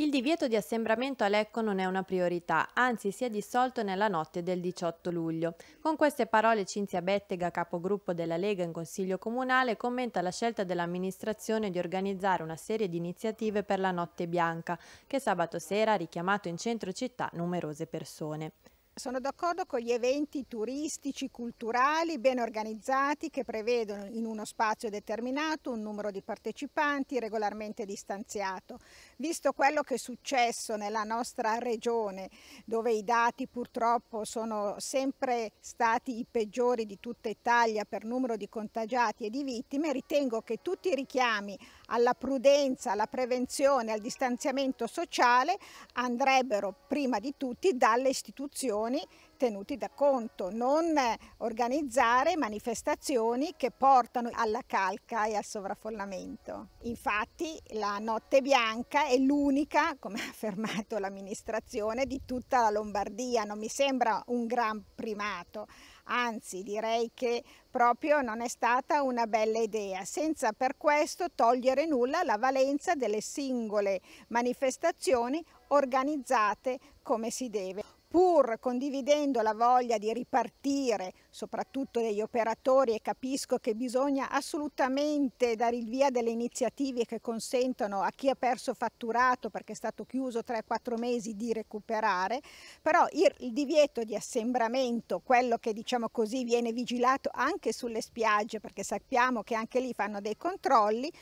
Il divieto di assembramento a Lecco non è una priorità, anzi si è dissolto nella notte del 18 luglio. Con queste parole Cinzia Bettega, capogruppo della Lega in Consiglio Comunale, commenta la scelta dell'amministrazione di organizzare una serie di iniziative per la Notte Bianca, che sabato sera ha richiamato in centro città numerose persone. Sono d'accordo con gli eventi turistici, culturali, ben organizzati che prevedono in uno spazio determinato un numero di partecipanti regolarmente distanziato. Visto quello che è successo nella nostra regione, dove i dati purtroppo sono sempre stati i peggiori di tutta Italia per numero di contagiati e di vittime, ritengo che tutti i richiami alla prudenza, alla prevenzione, al distanziamento sociale andrebbero prima di tutti dalle istituzioni situazioni tenuti da conto, non eh, organizzare manifestazioni che portano alla calca e al sovraffollamento. Infatti la notte bianca è l'unica, come ha affermato l'amministrazione, di tutta la Lombardia, non mi sembra un gran primato, anzi direi che proprio non è stata una bella idea, senza per questo togliere nulla la valenza delle singole manifestazioni organizzate come si deve pur condividendo la voglia di ripartire, soprattutto degli operatori, e capisco che bisogna assolutamente dare il via delle iniziative che consentano a chi ha perso fatturato perché è stato chiuso 3-4 mesi di recuperare, però il divieto di assembramento, quello che diciamo così viene vigilato anche sulle spiagge perché sappiamo che anche lì fanno dei controlli,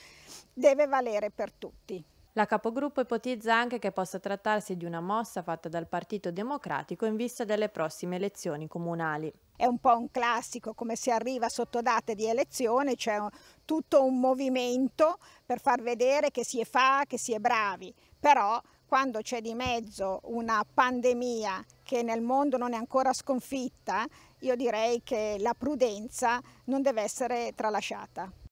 deve valere per tutti. La capogruppo ipotizza anche che possa trattarsi di una mossa fatta dal Partito Democratico in vista delle prossime elezioni comunali. È un po' un classico, come si arriva sotto date di elezione, c'è cioè tutto un movimento per far vedere che si è fa, che si è bravi, però quando c'è di mezzo una pandemia che nel mondo non è ancora sconfitta, io direi che la prudenza non deve essere tralasciata.